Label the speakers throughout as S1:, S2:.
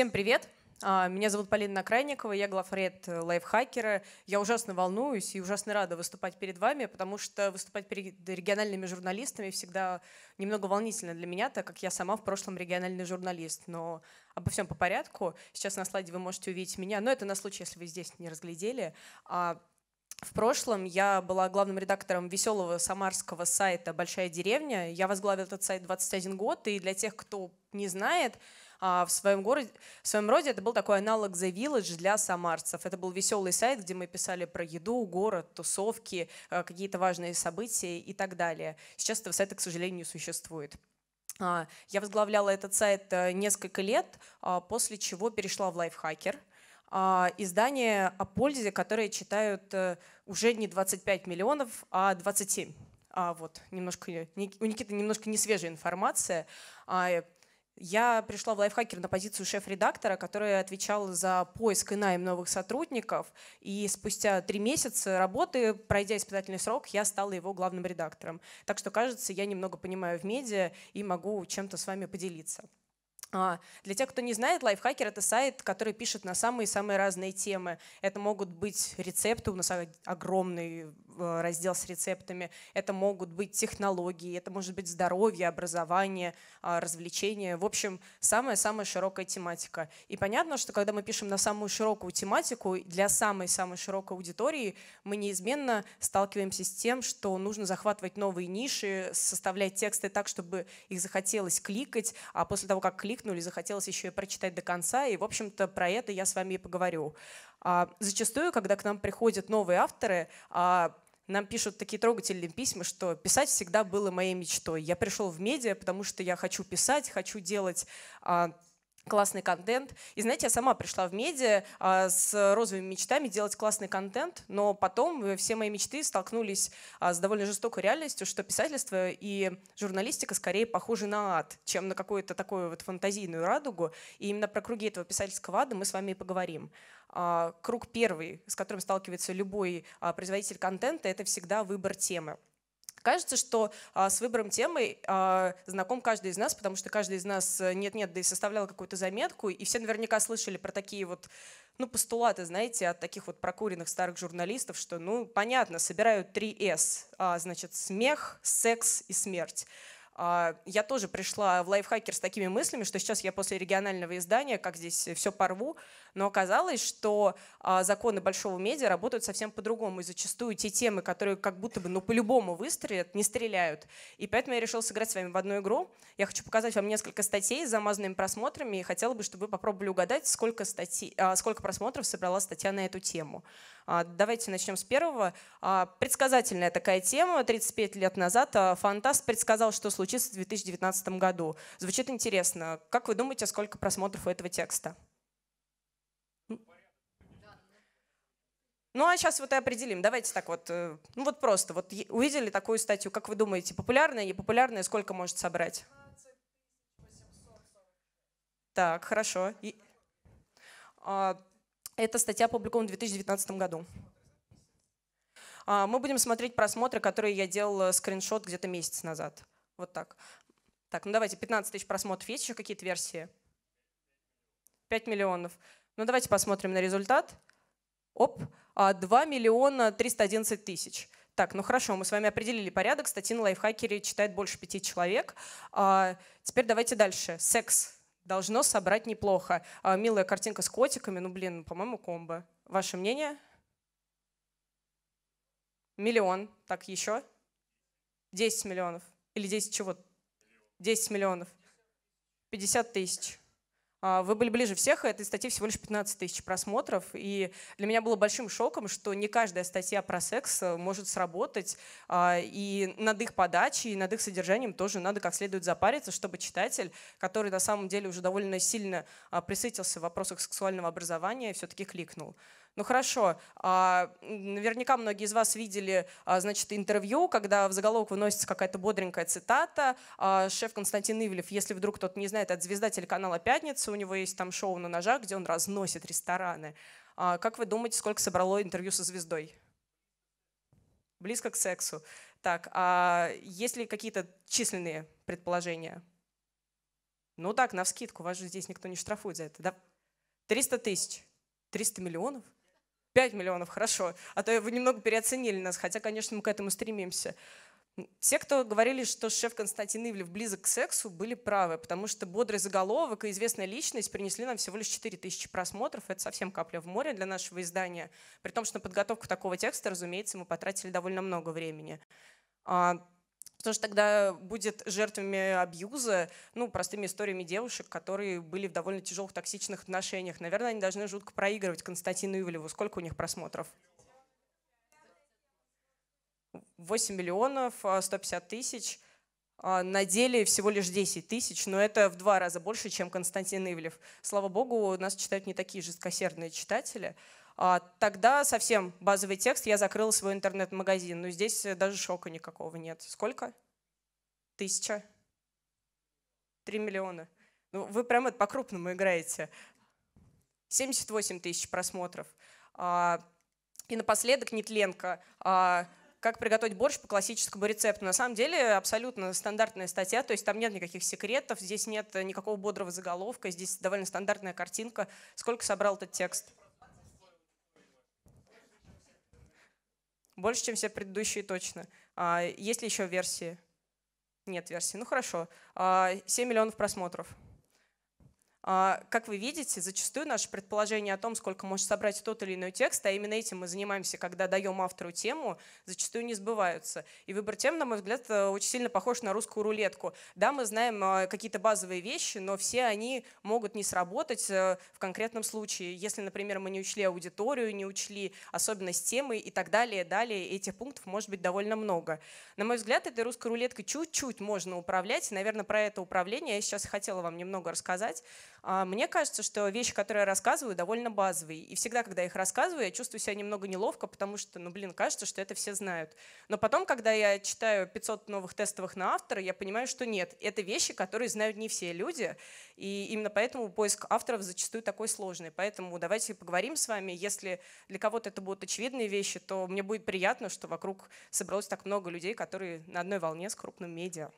S1: Всем привет! А, меня зовут Полина Накрайникова, я главред э, лайфхакера. Я ужасно волнуюсь и ужасно рада выступать перед вами, потому что выступать перед региональными журналистами всегда немного волнительно для меня, так как я сама в прошлом региональный журналист. Но обо всем по порядку. Сейчас на слайде вы можете увидеть меня, но это на случай, если вы здесь не разглядели. А, в прошлом я была главным редактором веселого самарского сайта «Большая деревня». Я возглавила этот сайт 21 год, и для тех, кто не знает, а, в своем городе, в своем роде это был такой аналог The Village для самарцев. Это был веселый сайт, где мы писали про еду, город, тусовки, э, какие-то важные события и так далее. Сейчас этого сайта, к сожалению, существует. А, я возглавляла этот сайт э, несколько лет, а, после чего перешла в Lifehacker издание о пользе, которое читают э, уже не 25 миллионов, а 27. А вот немножко, у Никиты немножко не свежая информация. Я пришла в лайфхакер на позицию шеф-редактора, который отвечал за поиск и найм новых сотрудников. И спустя три месяца работы, пройдя испытательный срок, я стала его главным редактором. Так что, кажется, я немного понимаю в медиа и могу чем-то с вами поделиться. А, для тех, кто не знает, лайфхакер это сайт, который пишет на самые-самые разные темы. Это могут быть рецепты, у нас огромный Э, раздел с рецептами, это могут быть технологии, это может быть здоровье, образование, а, развлечения. В общем, самая-самая широкая тематика. И понятно, что когда мы пишем на самую широкую тематику, для самой-самой широкой аудитории мы неизменно сталкиваемся с тем, что нужно захватывать новые ниши, составлять тексты так, чтобы их захотелось кликать, а после того, как кликнули, захотелось еще и прочитать до конца. И, в общем-то, про это я с вами и поговорю. А, зачастую, когда к нам приходят новые авторы, а, нам пишут такие трогательные письма, что писать всегда было моей мечтой. Я пришел в медиа, потому что я хочу писать, хочу делать а, классный контент. И знаете, я сама пришла в медиа а, с розовыми мечтами делать классный контент, но потом все мои мечты столкнулись а, с довольно жестокой реальностью, что писательство и журналистика скорее похожи на ад, чем на какую-то такую вот фантазийную радугу. И именно про круги этого писательского ада мы с вами и поговорим. А, круг первый, с которым сталкивается любой а, производитель контента, это всегда выбор темы. Кажется, что а, с выбором темы а, знаком каждый из нас, потому что каждый из нас э, нет-нет, да и составлял какую-то заметку, и все наверняка слышали про такие вот ну, постулаты, знаете, от таких вот прокуренных старых журналистов, что, ну, понятно, собирают три с а, значит, смех, секс и смерть. А, я тоже пришла в лайфхакер с такими мыслями, что сейчас я после регионального издания, как здесь все порву, но оказалось, что а, законы большого медиа работают совсем по-другому, и зачастую те темы, которые как будто бы ну по-любому выстрелят, не стреляют. И поэтому я решила сыграть с вами в одну игру. Я хочу показать вам несколько статей с замазанными просмотрами, и хотела бы, чтобы вы попробовали угадать, сколько, статей, а, сколько просмотров собрала статья на эту тему. А, давайте начнем с первого. А, предсказательная такая тема. 35 лет назад а, фантаст предсказал, что случится в 2019 году. Звучит интересно. Как вы думаете, сколько просмотров у этого текста? Ну а сейчас вот и определим. Давайте так вот, э, ну вот просто, вот увидели такую статью, как вы думаете, популярная, непопулярная, сколько может собрать? Так, хорошо. И, а, эта статья опубликована в 2019 году. А, мы будем смотреть просмотры, которые я делала скриншот где-то месяц назад. Вот так. Так, ну давайте, 15 тысяч просмотров. Есть еще какие-то версии? 5 миллионов. Ну давайте посмотрим на результат. Оп. 2 а, миллиона 311 тысяч. Так, ну хорошо, мы с вами определили порядок. Статьи на лайфхакере читает больше пяти человек. А, теперь давайте дальше. Секс должно собрать неплохо. А, милая картинка с котиками, ну блин, по-моему, комбо. Ваше мнение? Миллион. Так, еще? 10 миллионов. Или 10 чего? 10 миллионов. 50 тысяч. А, вы были ближе всех, и этой статьи всего лишь 15 тысяч просмотров, и для меня было большим шоком, что не каждая статья про секс э, может сработать, а, и над их подачей, и над их содержанием тоже надо как следует запариться, чтобы читатель, который на самом деле уже довольно сильно а, присытился в вопросах сексуального образования, все-таки кликнул. Ну хорошо, а, наверняка многие из вас видели а, значит, интервью, когда в заголовок выносится какая-то бодренькая цитата. А, шеф Константин Ивлев, если вдруг кто-то не знает, это звезда телеканала «Пятница», у него есть там шоу на ножах, где он разносит рестораны. Как вы думаете, сколько собрало интервью со звездой? Близко к сексу. Так, а есть ли какие-то численные предположения? Ну так, на вскидку, вас же здесь никто не штрафует за это. Да? 300 тысяч. 300 миллионов? 5 миллионов, хорошо. А то вы немного переоценили нас, хотя, конечно, мы к этому стремимся. Те, кто говорили, что шеф Константин Ивлев близок к сексу, были правы, потому что бодрый заголовок и известная личность принесли нам всего лишь 4000 просмотров. Это совсем капля в море для нашего издания. При том, что на подготовку такого текста, разумеется, мы потратили довольно много времени. А, Потому что тогда будет жертвами абьюза, ну, простыми историями девушек, которые были в довольно тяжелых токсичных отношениях. Наверное, они должны жутко проигрывать Константину Ивлеву. Сколько у них просмотров? 8 миллионов 150 а, тысяч. А, на деле всего лишь 10 тысяч, но это в два раза больше, чем Константин Ивлев. Слава богу, нас читают не такие жесткосердные читатели. А тогда совсем базовый текст, я закрыла свой интернет-магазин, но ну, здесь э, даже шока никакого нет. Сколько? Тысяча? Три миллиона. Ну, вы прям это по-крупному играете. 78 тысяч просмотров. А, и напоследок Нетленко. А, как приготовить борщ по классическому рецепту. На самом деле абсолютно стандартная статья, то есть там нет никаких секретов, здесь нет никакого бодрого заголовка, здесь довольно стандартная картинка. Сколько собрал этот текст? Больше, чем все предыдущие точно. А, есть ли еще версии? Нет версии. Ну хорошо. А, 7 миллионов просмотров. А, как вы видите, зачастую наше предположение о том, сколько может собрать тот или иной текст, а именно этим мы занимаемся, когда даем автору тему, зачастую не сбываются. И выбор тем, на мой взгляд, э, очень сильно похож на русскую рулетку. Да, мы знаем э, какие-то базовые вещи, но все они могут не сработать э, в конкретном случае. Если, например, мы не учли аудиторию, не учли особенность темы и так далее, далее, этих пунктов может быть довольно много. На мой взгляд, этой русской рулеткой чуть-чуть можно управлять. И, наверное, про это управление я сейчас хотела вам немного рассказать. А мне кажется, что вещи, которые я рассказываю, довольно базовые. И всегда, когда я их рассказываю, я чувствую себя немного неловко, потому что, ну, блин, кажется, что это все знают. Но потом, когда я читаю 500 новых тестовых на автора, я понимаю, что нет. Это вещи, которые знают не все люди. И именно поэтому поиск авторов зачастую такой сложный. Поэтому давайте поговорим с вами. Если для кого-то это будут очевидные вещи, то мне будет приятно, что вокруг собралось так много людей, которые на одной волне с крупным медиа.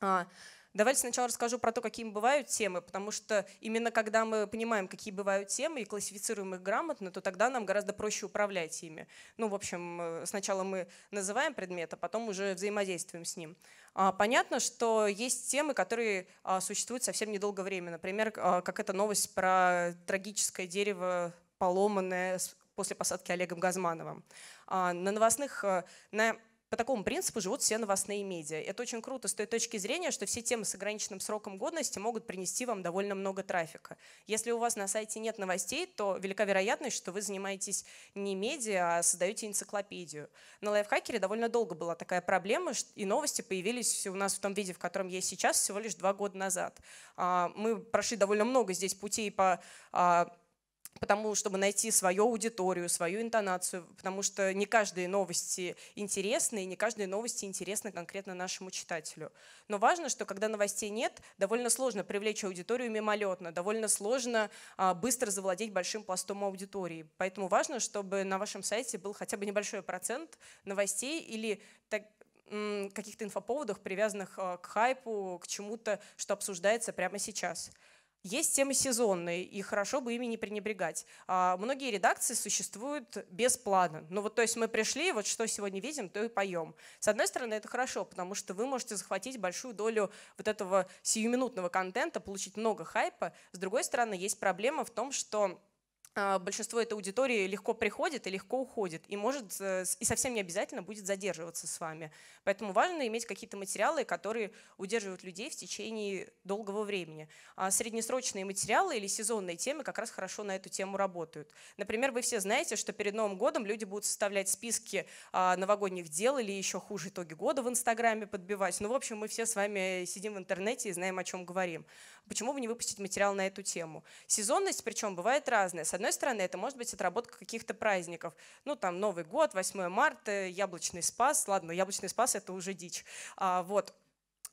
S1: А, Давайте сначала расскажу про то, какими бывают темы, потому что именно когда мы понимаем, какие бывают темы и классифицируем их грамотно, то тогда нам гораздо проще управлять ими. Ну, в общем, э, сначала мы называем предмет, а потом уже взаимодействуем с ним. А, понятно, что есть темы, которые а, существуют совсем недолго время. Например, а, как эта новость про трагическое дерево, поломанное после посадки Олегом Газмановым. На новостных, э, на по такому принципу живут все новостные медиа. Это очень круто с той точки зрения, что все темы с ограниченным сроком годности могут принести вам довольно много трафика. Если у вас на сайте нет новостей, то велика вероятность, что вы занимаетесь не медиа, а создаете энциклопедию. На лайфхакере довольно долго была такая проблема, и новости появились у нас в том виде, в котором есть сейчас, всего лишь два года назад. А, мы прошли довольно много здесь путей по а, потому чтобы найти свою аудиторию, свою интонацию, потому что не каждые новости интересны, и не каждые новости интересны конкретно нашему читателю. Но важно, что когда новостей нет, довольно сложно привлечь аудиторию мимолетно, довольно сложно а, быстро завладеть большим пластом аудитории. Поэтому важно, чтобы на вашем сайте был хотя бы небольшой процент новостей или так, каких-то инфоповодах, привязанных а, к хайпу, к чему-то, что обсуждается прямо сейчас. Есть темы сезонные, и хорошо бы ими не пренебрегать. А, многие редакции существуют без плана. Ну вот, то есть мы пришли, вот что сегодня видим, то и поем. С одной стороны, это хорошо, потому что вы можете захватить большую долю вот этого сиюминутного контента, получить много хайпа. С другой стороны, есть проблема в том, что а, большинство этой аудитории легко приходит и легко уходит, и может э, и совсем не обязательно будет задерживаться с вами. Поэтому важно иметь какие-то материалы, которые удерживают людей в течение долгого времени. А среднесрочные материалы или сезонные темы как раз хорошо на эту тему работают. Например, вы все знаете, что перед Новым годом люди будут составлять списки а, новогодних дел или еще хуже итоги года в Инстаграме подбивать. Ну, в общем, мы все с вами сидим в интернете и знаем, о чем говорим. Почему бы не выпустить материал на эту тему? Сезонность, причем, бывает разная. С одной стороны, это может быть отработка каких-то праздников. Ну, там, Новый год, 8 марта, Яблочный спас. Ладно, ну, Яблочный спас – это уже дичь. А, вот.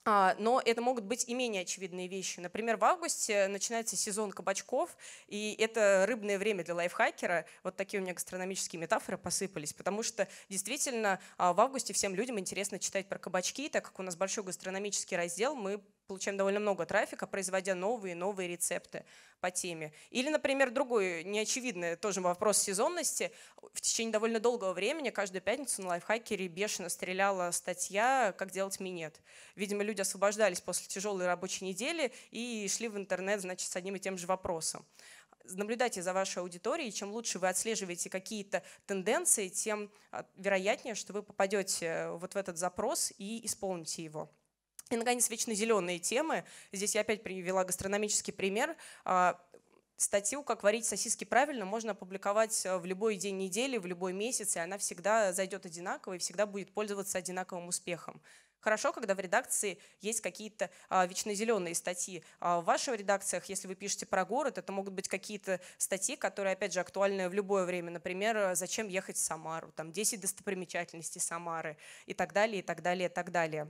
S1: А, но это могут быть и менее очевидные вещи. Например, в августе начинается сезон кабачков, и это рыбное время для лайфхакера. Вот такие у меня гастрономические метафоры посыпались, потому что действительно а, в августе всем людям интересно читать про кабачки, так как у нас большой гастрономический раздел, мы получаем довольно много трафика, производя новые и новые рецепты по теме. Или, например, другой неочевидный тоже вопрос сезонности. В течение довольно долгого времени, каждую пятницу на лайфхакере бешено стреляла статья «Как делать минет». Видимо, люди освобождались после тяжелой рабочей недели и шли в интернет, значит, с одним и тем же вопросом наблюдайте за вашей аудиторией, чем лучше вы отслеживаете какие-то тенденции, тем а, вероятнее, что вы попадете э, вот в этот запрос и исполните его. И, наконец, вечно зеленые темы. Здесь я опять привела гастрономический пример. А, статью «Как варить сосиски правильно» можно опубликовать э, в любой день недели, в любой месяц, и она всегда зайдет одинаково и всегда будет пользоваться одинаковым успехом. Хорошо, когда в редакции есть какие-то а, вечно зеленые статьи. А в ваших редакциях, если вы пишете про город, это могут быть какие-то статьи, которые, опять же, актуальны в любое время. Например, э, зачем ехать в Самару, там 10 достопримечательностей Самары и так далее, и так далее, и так далее.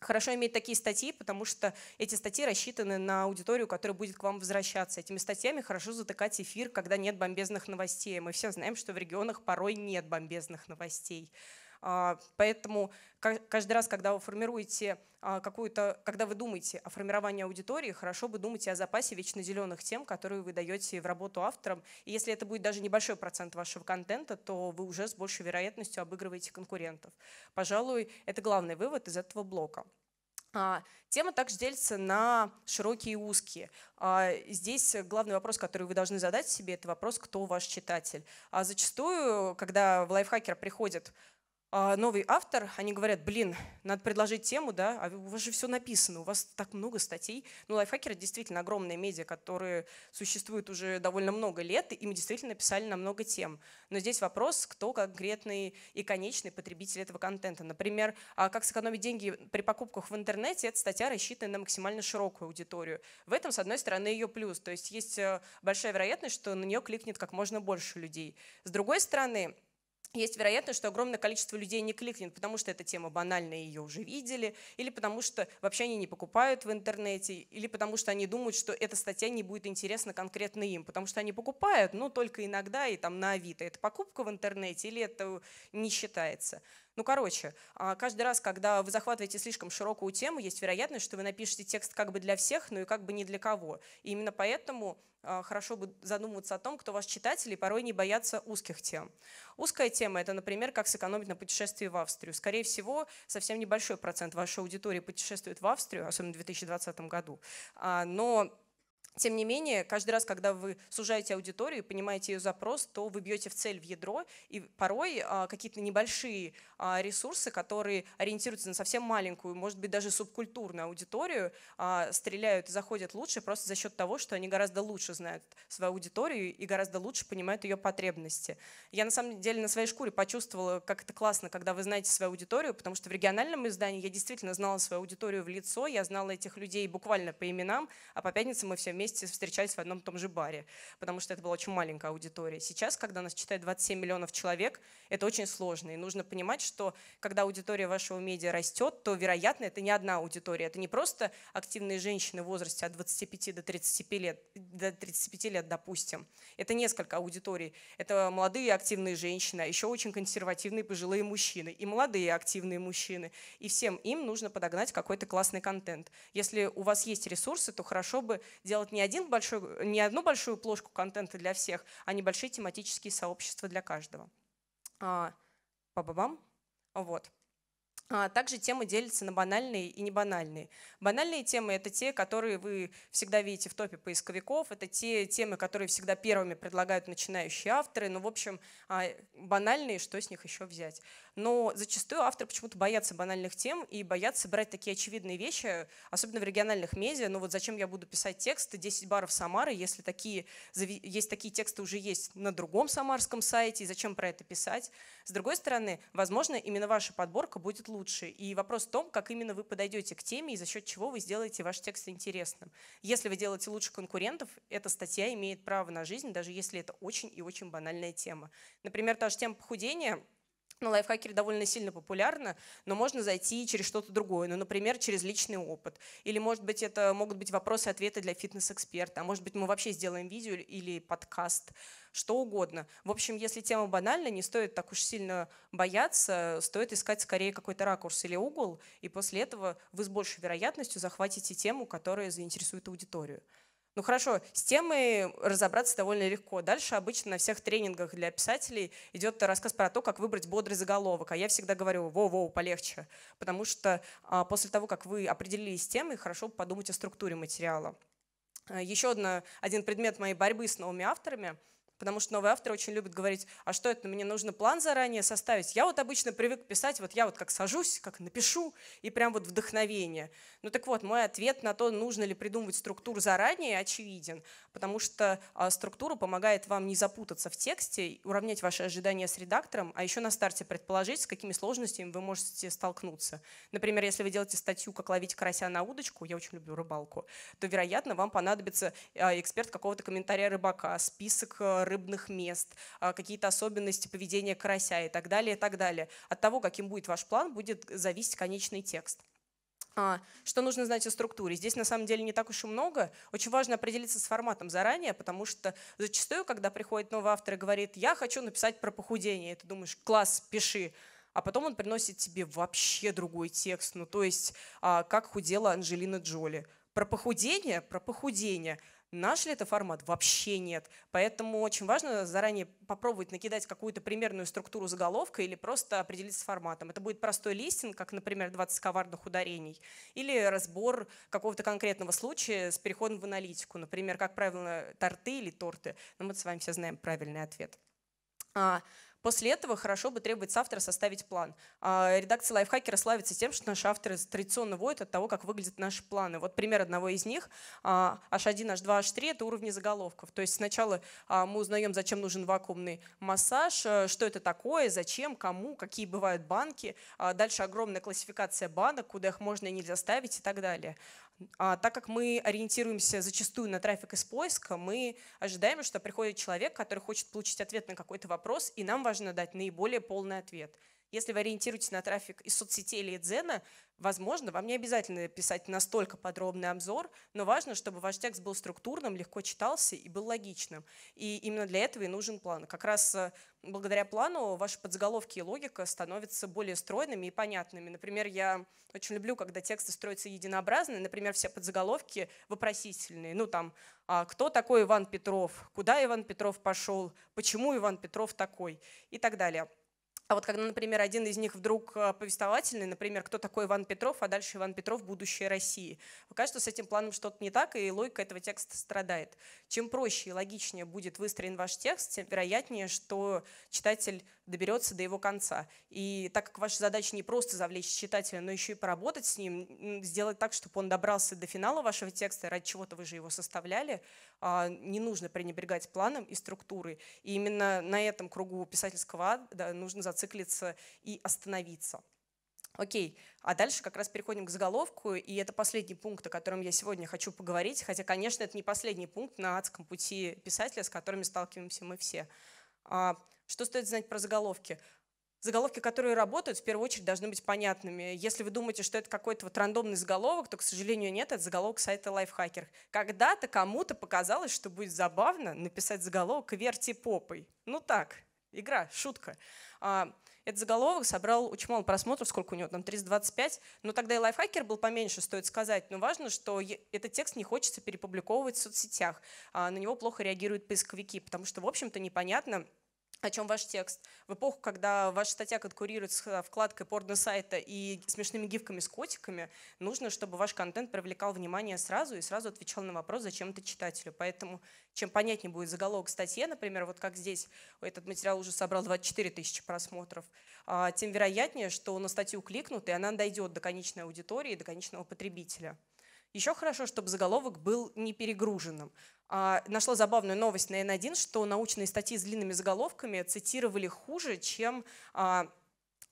S1: Хорошо иметь такие статьи, потому что эти статьи рассчитаны на аудиторию, которая будет к вам возвращаться. Этими статьями хорошо затыкать эфир, когда нет бомбезных новостей. Мы все знаем, что в регионах порой нет бомбезных новостей. А, поэтому каждый раз, когда вы формируете а, какую-то, когда вы думаете о формировании аудитории, хорошо бы думать о запасе вечно зеленых тем, которые вы даете в работу авторам. И если это будет даже небольшой процент вашего контента, то вы уже с большей вероятностью обыгрываете конкурентов. Пожалуй, это главный вывод из этого блока. А, тема также делится на широкие и узкие. Здесь главный вопрос, который вы должны задать себе, это вопрос, кто ваш читатель. А Зачастую, когда в лайфхакер приходит а, новый автор, они говорят, блин, надо предложить тему, да, а у вас же все написано, у вас так много статей. Ну, лайфхакеры действительно огромные медиа, которые существуют уже довольно много лет, и мы действительно писали на много тем. Но здесь вопрос, кто конкретный и конечный потребитель этого контента. Например, а как сэкономить деньги при покупках в интернете, эта статья рассчитана на максимально широкую аудиторию. В этом, с одной стороны, ее плюс, то есть есть э, большая вероятность, что на нее кликнет как можно больше людей. С другой стороны, есть вероятность, что огромное количество людей не кликнет, потому что эта тема банальная, ее уже видели, или потому что вообще они не покупают в интернете, или потому что они думают, что эта статья не будет интересна конкретно им, потому что они покупают, но только иногда и там на Авито. Это покупка в интернете или это не считается? Ну, короче, а, каждый раз, когда вы захватываете слишком широкую тему, есть вероятность, что вы напишете текст как бы для всех, но и как бы не для кого. И именно поэтому а, хорошо бы задумываться о том, кто ваш читатель, и порой не бояться узких тем. Узкая тема – это, например, как сэкономить на путешествии в Австрию. Скорее всего, совсем небольшой процент вашей аудитории путешествует в Австрию, особенно в 2020 году. А, но тем не менее, каждый раз, когда вы сужаете аудиторию, понимаете ее запрос, то вы бьете в цель, в ядро, и порой а, какие-то небольшие а, ресурсы, которые ориентируются на совсем маленькую, может быть, даже субкультурную аудиторию, а, стреляют и заходят лучше просто за счет того, что они гораздо лучше знают свою аудиторию и гораздо лучше понимают ее потребности. Я на самом деле на своей шкуре почувствовала, как это классно, когда вы знаете свою аудиторию, потому что в региональном издании я действительно знала свою аудиторию в лицо, я знала этих людей буквально по именам, а по пятницам мы все вместе вместе встречались в одном и том же баре, потому что это была очень маленькая аудитория. Сейчас, когда нас читает 27 миллионов человек, это очень сложно. И нужно понимать, что когда аудитория вашего медиа растет, то, вероятно, это не одна аудитория. Это не просто активные женщины в возрасте от 25 до 35 лет, до 35 лет допустим. Это несколько аудиторий. Это молодые активные женщины, а еще очень консервативные пожилые мужчины и молодые активные мужчины. И всем им нужно подогнать какой-то классный контент. Если у вас есть ресурсы, то хорошо бы делать не не, один большой, не одну большую плошку контента для всех, а небольшие тематические сообщества для каждого. А, ба бам Вот. А, также темы делятся на банальные и небанальные. Банальные темы — это те, которые вы всегда видите в топе поисковиков, это те темы, которые всегда первыми предлагают начинающие авторы. Ну, в общем, а, банальные, что с них еще взять? но зачастую авторы почему-то боятся банальных тем и боятся брать такие очевидные вещи, особенно в региональных медиа. Ну вот зачем я буду писать тексты 10 баров Самары, если такие, есть такие тексты уже есть на другом самарском сайте, и зачем про это писать? С другой стороны, возможно, именно ваша подборка будет лучше. И вопрос в том, как именно вы подойдете к теме и за счет чего вы сделаете ваш текст интересным. Если вы делаете лучше конкурентов, эта статья имеет право на жизнь, даже если это очень и очень банальная тема. Например, та же тема похудения – на лайфхакере довольно сильно популярно, но можно зайти через что-то другое, ну, например, через личный опыт. Или, может быть, это могут быть вопросы ответы для фитнес-эксперта, а может быть, мы вообще сделаем видео или подкаст, что угодно. В общем, если тема банальна, не стоит так уж сильно бояться, стоит искать скорее какой-то ракурс или угол, и после этого вы с большей вероятностью захватите тему, которая заинтересует аудиторию. Ну хорошо, с темой разобраться довольно легко. Дальше обычно на всех тренингах для писателей идет рассказ про то, как выбрать бодрый заголовок. А я всегда говорю, воу-воу, полегче. Потому что а, после того, как вы определились с темой, хорошо подумать о структуре материала. Э, Еще одна, один предмет моей борьбы с новыми авторами — Потому что новые авторы очень любят говорить, а что это, мне нужно план заранее составить. Я вот обычно привык писать, вот я вот как сажусь, как напишу, и прям вот вдохновение. Ну так вот, мой ответ на то, нужно ли придумывать структуру заранее, очевиден. Потому что а, структура помогает вам не запутаться в тексте, уравнять ваши ожидания с редактором, а еще на старте предположить, с какими сложностями вы можете столкнуться. Например, если вы делаете статью «Как ловить карася на удочку», я очень люблю рыбалку, то, вероятно, вам понадобится а, эксперт какого-то комментария рыбака, список э, рыбных мест, а, какие-то особенности поведения карася и так далее, и так далее. От того, каким будет ваш план, будет зависеть конечный текст. А, что нужно знать о структуре? Здесь на самом деле не так уж и много. Очень важно определиться с форматом заранее, потому что зачастую, когда приходит новый автор и говорит, я хочу написать про похудение, и ты думаешь, класс, пиши. А потом он приносит тебе вообще другой текст. Ну то есть, а, как худела Анжелина Джоли. Про похудение? Про похудение. Наш ли это формат? Вообще нет. Поэтому очень важно заранее попробовать накидать какую-то примерную структуру заголовка или просто определиться с форматом. Это будет простой листинг, как, например, 20 коварных ударений, или разбор какого-то конкретного случая с переходом в аналитику, например, как правило, торты или торты. Но мы с вами все знаем правильный ответ. А, После этого хорошо бы требовать с автора составить план. А, редакция лайфхакера славится тем, что наши авторы традиционно воют от того, как выглядят наши планы. Вот пример одного из них H1, H2, H3 — это уровни заголовков. То есть сначала а, мы узнаем, зачем нужен вакуумный массаж, э, что это такое, зачем, кому, какие бывают банки. А дальше огромная классификация банок, куда их можно и нельзя ставить и так далее. А так как мы ориентируемся зачастую на трафик из поиска, мы ожидаем, что приходит человек, который хочет получить ответ на какой-то вопрос, и нам важно дать наиболее полный ответ. Если вы ориентируетесь на трафик из соцсетей или дзена, возможно, вам не обязательно писать настолько подробный обзор, но важно, чтобы ваш текст был структурным, легко читался и был логичным. И именно для этого и нужен план. Как раз э, благодаря плану ваши подзаголовки и логика становятся более стройными и понятными. Например, я очень люблю, когда тексты строятся единообразно, например, все подзаголовки вопросительные. Ну, там, «А кто такой Иван Петров, куда Иван Петров пошел, почему Иван Петров такой и так далее. А вот когда, например, один из них вдруг э, повествовательный, например, кто такой Иван Петров, а дальше Иван Петров «Будущее России», кажется, с этим планом что-то не так, и логика этого текста страдает. Чем проще и логичнее будет выстроен ваш текст, тем вероятнее, что читатель доберется до его конца. И так как ваша задача не просто завлечь читателя, но еще и поработать с ним, сделать так, чтобы он добрался до финала вашего текста, ради чего-то вы же его составляли, а, не нужно пренебрегать планом и структурой. И именно на этом кругу писательского ада нужно зацикливаться зациклиться и остановиться. Окей, а дальше как раз переходим к заголовку, и это последний пункт, о котором я сегодня хочу поговорить, хотя, конечно, это не последний пункт на адском пути писателя, с которыми сталкиваемся мы все. А, что стоит знать про заголовки? Заголовки, которые работают, в первую очередь должны быть понятными. Если вы думаете, что это какой-то вот рандомный заголовок, то, к сожалению, нет, это заголовок сайта Lifehacker. Когда-то кому-то показалось, что будет забавно написать заголовок верти попой». Ну так, Игра, шутка. А, этот заголовок собрал у Чмола просмотров, сколько у него там, 325. Но тогда и лайфхакер был поменьше, стоит сказать. Но важно, что этот текст не хочется перепубликовывать в соцсетях. А на него плохо реагируют поисковики, потому что, в общем-то, непонятно, о чем ваш текст. В эпоху, когда ваша статья конкурирует с э, вкладкой порно-сайта и смешными гифками с котиками, нужно, чтобы ваш контент привлекал внимание сразу и сразу отвечал на вопрос, зачем это читателю. Поэтому чем понятнее будет заголовок статьи, например, вот как здесь, этот материал уже собрал 24 тысячи просмотров, а, тем вероятнее, что на статью кликнут, и она дойдет до конечной аудитории, до конечного потребителя. Еще хорошо, чтобы заголовок был не перегруженным. А, нашла забавную новость на N1, что научные статьи с длинными заголовками цитировали хуже, чем а,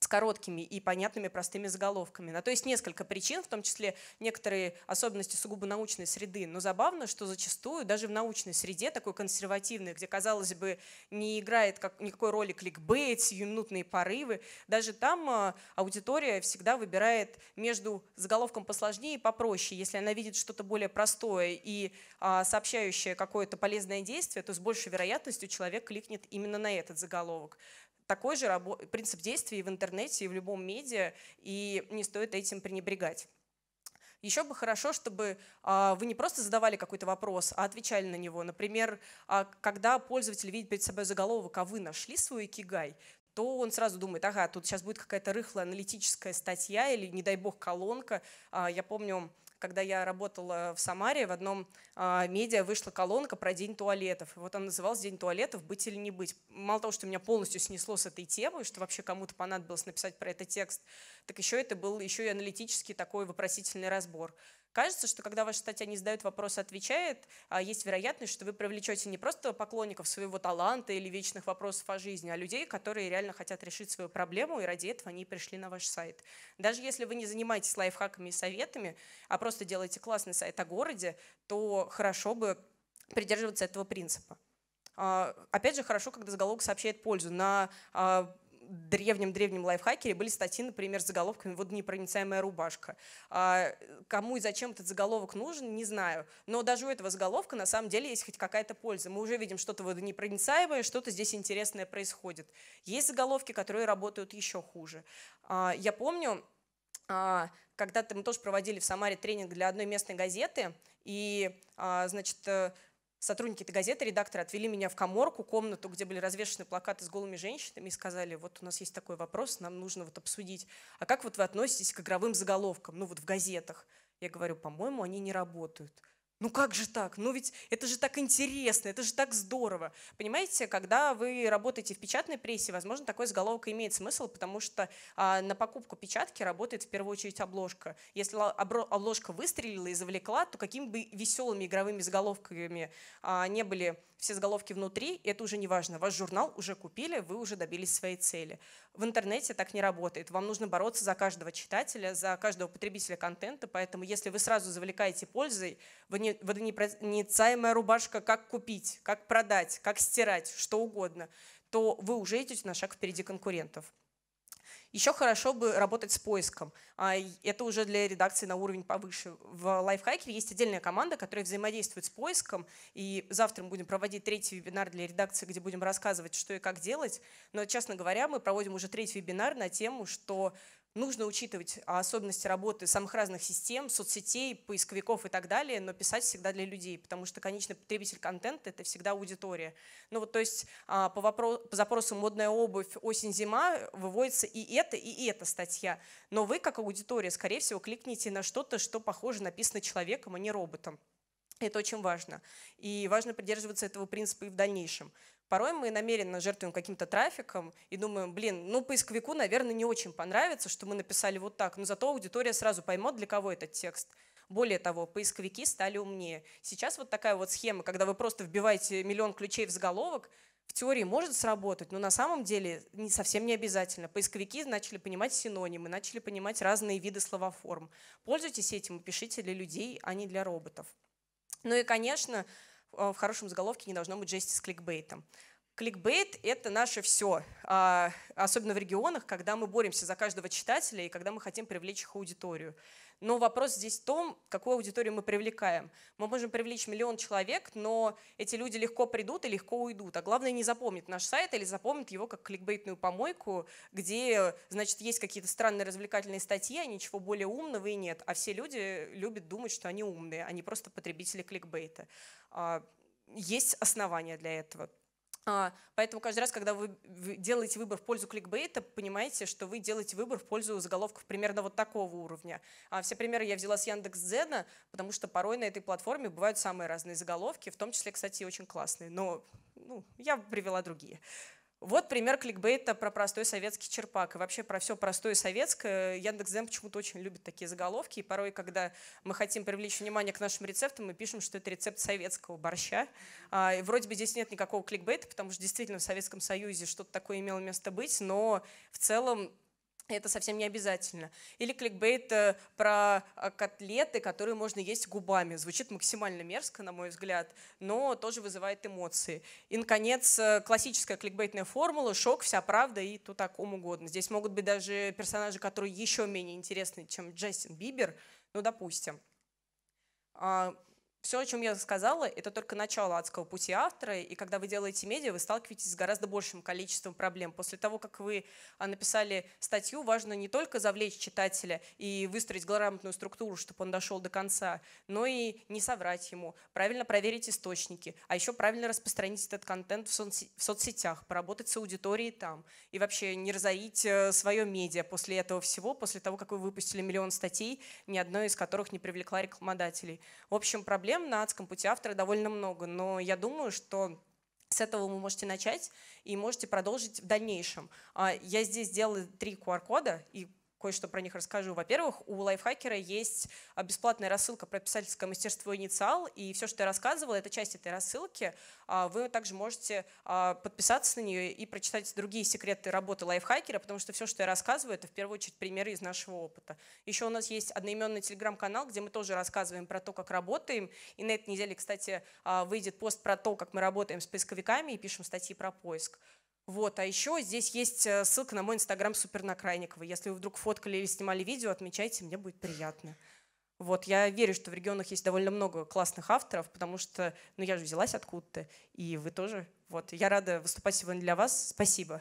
S1: с короткими и понятными простыми заголовками. На ну, то есть несколько причин, в том числе некоторые особенности сугубо научной среды. Но забавно, что зачастую даже в научной среде, такой консервативной, где, казалось бы, не играет как, никакой роли кликбейт, сиюминутные порывы, даже там а, аудитория всегда выбирает между заголовком посложнее и попроще. Если она видит что-то более простое и а, сообщающее какое-то полезное действие, то с большей вероятностью человек кликнет именно на этот заголовок такой же принцип действия и в интернете и в любом медиа, и не стоит этим пренебрегать. Еще бы хорошо, чтобы а, вы не просто задавали какой-то вопрос, а отвечали на него. Например, а, когда пользователь видит перед собой заголовок, а вы нашли свой кигай, то он сразу думает, ага, тут сейчас будет какая-то рыхлая аналитическая статья или, не дай бог, колонка. А, я помню, когда я работала в Самаре, в одном а, медиа вышла колонка про день туалетов. И вот он назывался «День туалетов. Быть или не быть». Мало того, что меня полностью снесло с этой темы, что вообще кому-то понадобилось написать про этот текст, так еще это был еще и аналитический такой вопросительный разбор. Кажется, что когда ваша статья не задает вопрос, отвечает, а, есть вероятность, что вы привлечете не просто поклонников своего таланта или вечных вопросов о жизни, а людей, которые реально хотят решить свою проблему, и ради этого они пришли на ваш сайт. Даже если вы не занимаетесь лайфхаками и советами, а просто делаете классный сайт о городе, то хорошо бы придерживаться этого принципа. А, опять же, хорошо, когда заголовок сообщает пользу. На а, древнем-древнем лайфхакере были статьи, например, с заголовками вот непроницаемая рубашка». А, кому и зачем этот заголовок нужен, не знаю. Но даже у этого заголовка на самом деле есть хоть какая-то польза. Мы уже видим что-то водонепроницаемое, что-то здесь интересное происходит. Есть заголовки, которые работают еще хуже. А, я помню, а, когда-то мы тоже проводили в Самаре тренинг для одной местной газеты, и, значит, э, сотрудники этой газеты, редакторы, отвели меня в коморку, комнату, где были развешены плакаты с голыми женщинами и сказали, вот у нас есть такой вопрос, нам нужно вот обсудить. А как вот вы относитесь к игровым заголовкам, ну вот в газетах? Я говорю, по-моему, они не работают. Ну как же так? Ну ведь это же так интересно, это же так здорово. Понимаете, когда вы работаете в печатной прессе, возможно, такой заголовок имеет смысл, потому что а, на покупку печатки работает в первую очередь обложка. Если обложка выстрелила и завлекла, то какими бы веселыми игровыми заголовками а, не были все заголовки внутри, это уже не важно. Ваш журнал уже купили, вы уже добились своей цели. В интернете так не работает. Вам нужно бороться за каждого читателя, за каждого потребителя контента, поэтому если вы сразу завлекаете пользой, вы не, вы непроницаемая рубашка, как купить, как продать, как стирать, что угодно, то вы уже идете на шаг впереди конкурентов. Еще хорошо бы работать с поиском. А, это уже для редакции на уровень повыше. В Lifehacker есть отдельная команда, которая взаимодействует с поиском. И завтра мы будем проводить третий вебинар для редакции, где будем рассказывать, что и как делать. Но, честно говоря, мы проводим уже третий вебинар на тему, что нужно учитывать а, особенности работы самых разных систем, соцсетей, поисковиков и так далее, но писать всегда для людей, потому что конечный потребитель контента — это всегда аудитория. Ну вот, то есть а, по, вопрос, по запросу «модная обувь, осень-зима» выводится и это, и эта статья. Но вы, как аудитория, скорее всего, кликните на что-то, что похоже написано человеком, а не роботом. Это очень важно. И важно придерживаться этого принципа и в дальнейшем. Порой мы намеренно жертвуем каким-то трафиком и думаем, блин, ну поисковику, наверное, не очень понравится, что мы написали вот так, но зато аудитория сразу поймет, для кого этот текст. Более того, поисковики стали умнее. Сейчас вот такая вот схема, когда вы просто вбиваете миллион ключей в заголовок, в теории может сработать, но на самом деле не, совсем не обязательно. Поисковики начали понимать синонимы, начали понимать разные виды словоформ. Пользуйтесь этим и пишите для людей, а не для роботов. Ну и, конечно, Э, в хорошем заголовке не должно быть жести с кликбейтом. Кликбейт – это наше все, а, особенно в регионах, когда мы боремся за каждого читателя и когда мы хотим привлечь их аудиторию. Но вопрос здесь в том, какую аудиторию мы привлекаем. Мы можем привлечь миллион человек, но эти люди легко придут и легко уйдут. А главное, не запомнит наш сайт или запомнит его как кликбейтную помойку, где, значит, есть какие-то странные развлекательные статьи, а ничего более умного и нет. А все люди любят думать, что они умные, они а просто потребители кликбейта. А, есть основания для этого. А, поэтому каждый раз, когда вы делаете выбор в пользу кликбейта, понимаете, что вы делаете выбор в пользу заголовков примерно вот такого уровня. А все примеры я взяла с Яндекс.Дзена, потому что порой на этой платформе бывают самые разные заголовки, в том числе, кстати, очень классные. Но ну, я привела другие. Вот пример кликбейта про простой советский черпак. И вообще про все простое советское. Яндекс.Дзен почему-то очень любит такие заголовки. И порой, когда мы хотим привлечь внимание к нашим рецептам, мы пишем, что это рецепт советского борща. А, и вроде бы здесь нет никакого кликбейта, потому что действительно в Советском Союзе что-то такое имело место быть. Но в целом это совсем не обязательно. Или кликбейт э, про э, котлеты, которые можно есть губами. Звучит максимально мерзко, на мой взгляд, но тоже вызывает эмоции. И, наконец, э, классическая кликбейтная формула «шок, вся правда» и то так ум угодно. Здесь могут быть даже персонажи, которые еще менее интересны, чем Джастин Бибер, ну, допустим. А, все, о чем я сказала, это только начало адского пути автора, и когда вы делаете медиа, вы сталкиваетесь с гораздо большим количеством проблем. После того, как вы а, написали статью, важно не только завлечь читателя и выстроить грамотную структуру, чтобы он дошел до конца, но и не соврать ему, правильно проверить источники, а еще правильно распространить этот контент в, соцсетях, поработать с аудиторией там, и вообще не разорить э, свое медиа после этого всего, после того, как вы выпустили миллион статей, ни одной из которых не привлекла рекламодателей. В общем, проблема проблем на адском пути автора довольно много, но я думаю, что с этого вы можете начать и можете продолжить в дальнейшем. А, я здесь сделала три QR-кода, и кое-что про них расскажу. Во-первых, у лайфхакера есть а, бесплатная рассылка про писательское мастерство «Инициал», и все, что я рассказывала, это часть этой рассылки. А, вы также можете а, подписаться на нее и прочитать другие секреты работы лайфхакера, потому что все, что я рассказываю, это в первую очередь примеры из нашего опыта. Еще у нас есть одноименный телеграм-канал, где мы тоже рассказываем про то, как работаем. И на этой неделе, кстати, выйдет пост про то, как мы работаем с поисковиками и пишем статьи про поиск. Вот, а еще здесь есть э, ссылка на мой инстаграм Супернакрайникова. Если вы вдруг фоткали или снимали видео, отмечайте, мне будет приятно. Вот, я верю, что в регионах есть довольно много классных авторов, потому что, ну, я же взялась откуда-то, и вы тоже. Вот, я рада выступать сегодня для вас. Спасибо.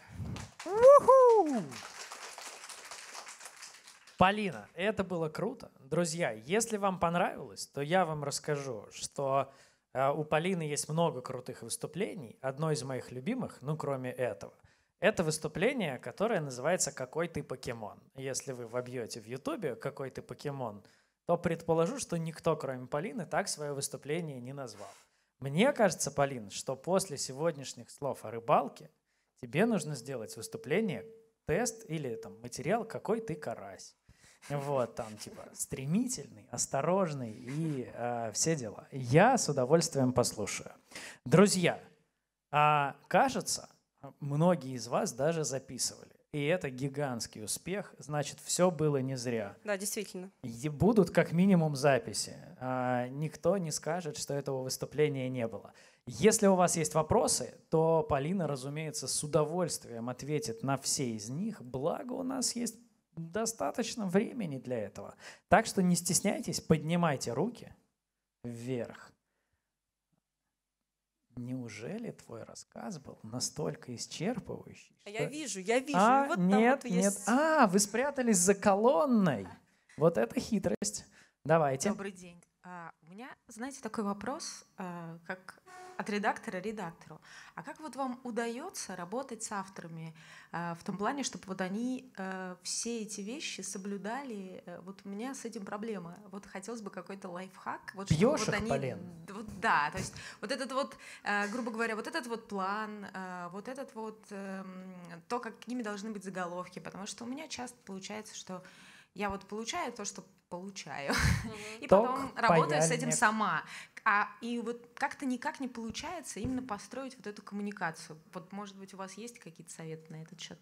S2: Полина, это было круто. Друзья, если вам понравилось, то я вам расскажу, что а у Полины есть много крутых выступлений. Одно из моих любимых, ну, кроме этого. Это выступление, которое называется «Какой ты покемон». Если вы вобьете в Ютубе «Какой ты покемон», то предположу, что никто, кроме Полины, так свое выступление не назвал. Мне кажется, Полин, что после сегодняшних слов о рыбалке тебе нужно сделать выступление, тест или там, материал «Какой ты карась». Вот, там типа стремительный, осторожный и э, все дела. Я с удовольствием послушаю. Друзья, э, кажется, многие из вас даже записывали. И это гигантский успех, значит, все было не зря.
S1: Да, действительно.
S2: И будут как минимум записи. Э, никто не скажет, что этого выступления не было. Если у вас есть вопросы, то Полина, разумеется, с удовольствием ответит на все из них. Благо у нас есть достаточно времени для этого. Так что не стесняйтесь, поднимайте руки вверх. Неужели твой рассказ был настолько исчерпывающий? А что... Я вижу, я вижу. А, вот нет, там вот нет. Есть... А, вы спрятались за колонной. Вот это хитрость. Давайте. Добрый
S1: день. А, у меня, знаете, такой вопрос, а, как от редактора редактору. А как вот вам удается работать с авторами э, в том плане, чтобы вот они э, все эти вещи соблюдали? Э, вот у меня с этим проблема. Вот хотелось бы какой-то лайфхак. Вот, Бьешь вот их они, полен. Вот, да, то есть вот этот вот, грубо говоря, вот этот вот план, вот этот вот, эм, то, какими должны быть заголовки, потому что у меня часто получается, что я вот получаю то, что получаю. И потом работаю с этим сама. А и вот как-то никак не получается именно построить вот эту коммуникацию. Вот, может быть, у вас есть какие-то советы на этот счет?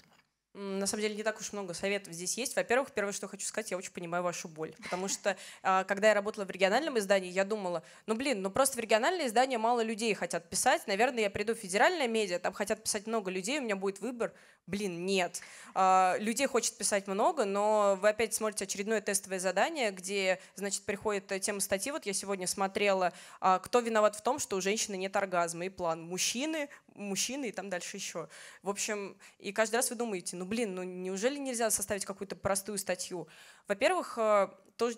S1: На самом деле не так уж много советов здесь есть. Во-первых, первое, что хочу сказать, я очень понимаю вашу боль. Потому что, а, когда я работала в региональном издании, я думала, ну блин, ну просто в региональное издание мало людей хотят писать. Наверное, я приду в федеральное медиа, там хотят писать много людей, у меня будет выбор. Блин, нет. А, людей хочет писать много, но вы опять смотрите очередное тестовое задание, где, значит, приходит э, тема статьи. Вот я сегодня смотрела, а, кто виноват в том, что у женщины нет оргазма. И план мужчины, мужчины и там дальше еще. В общем, и каждый раз вы думаете, ну блин, ну неужели нельзя составить какую-то простую статью? Во-первых, э, то,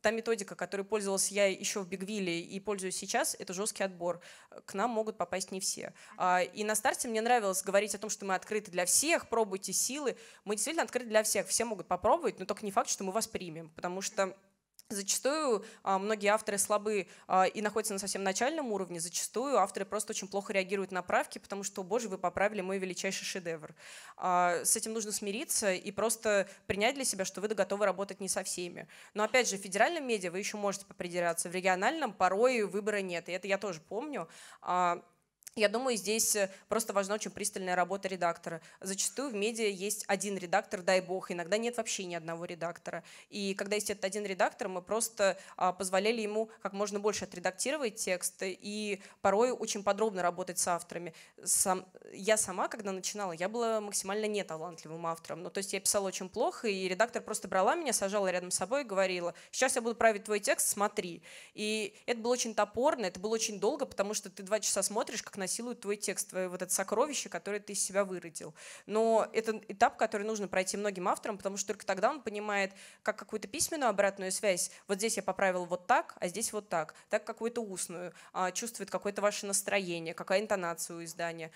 S1: та методика, которой пользовалась я еще в Бигвилле и пользуюсь сейчас, это жесткий отбор. К нам могут попасть не все. А, и на старте мне нравилось говорить о том, что мы открыты для всех, пробуйте силы. Мы действительно открыты для всех, все могут попробовать, но только не факт, что мы вас примем, потому что Зачастую а, многие авторы слабы а, и находятся на совсем начальном уровне, зачастую авторы просто очень плохо реагируют на правки, потому что, боже, вы поправили мой величайший шедевр. А, с этим нужно смириться и просто принять для себя, что вы готовы работать не со всеми. Но опять же, в федеральном медиа вы еще можете попридираться, в региональном порой выбора нет, и это я тоже помню. Я думаю, здесь э, просто важна очень пристальная работа редактора. Зачастую в медиа есть один редактор, дай бог, иногда нет вообще ни одного редактора. И когда есть этот один редактор, мы просто а, позволяли ему как можно больше отредактировать текст и порой очень подробно работать с авторами. Сам, я сама, когда начинала, я была максимально неталантливым автором. Ну, то есть я писала очень плохо, и редактор просто брала меня, сажала рядом с собой и говорила, сейчас я буду править твой текст, смотри. И это было очень топорно, это было очень долго, потому что ты два часа смотришь, как на насилует твой текст, твое вот это сокровище, которое ты из себя выродил. Но это этап, который нужно пройти многим авторам, потому что только тогда он понимает, как какую-то письменную обратную связь, вот здесь я поправил вот так, а здесь вот так, так какую-то устную, а, чувствует какое-то ваше настроение, какая интонация у издания,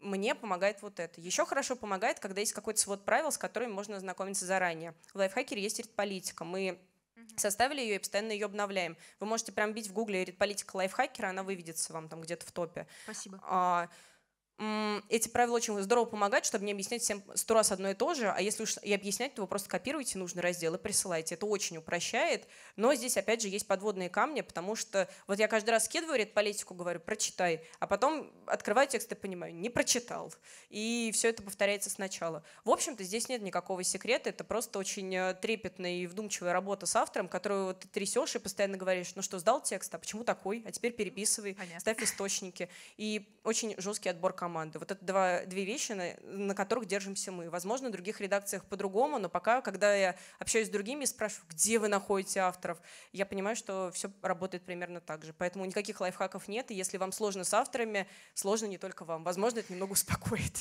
S1: мне помогает вот это. Еще хорошо помогает, когда есть какой-то свод правил, с которыми можно ознакомиться заранее. В лайфхакере есть политика. Мы составили ее и постоянно ее обновляем. Вы можете прям бить в гугле «Политика лайфхакера», она выведется вам там где-то в топе. Спасибо. А, эти правила очень здорово помогают, чтобы не объяснять всем сто раз одно и то же, а если уж и объяснять, то вы просто копируете нужный раздел и присылаете. Это очень упрощает, но здесь опять же есть подводные камни, потому что вот я каждый раз скидываю политику, говорю, прочитай, а потом открываю текст и понимаю, не прочитал. И все это повторяется сначала. В общем-то, здесь нет никакого секрета, это просто очень э, трепетная и вдумчивая работа с автором, которую ты трясешь и постоянно говоришь, ну что, сдал текст, а почему такой? А теперь переписывай, Понятно. ставь источники. И очень жесткий отбор команд команду. Вот это два, две вещи, на, на которых держимся мы. Возможно, в других редакциях по-другому, но пока, когда я общаюсь с другими и спрашиваю, где вы находите авторов, я понимаю, что все работает примерно так же. Поэтому никаких лайфхаков нет, и если вам сложно с авторами, сложно не только вам. Возможно, это немного успокоит.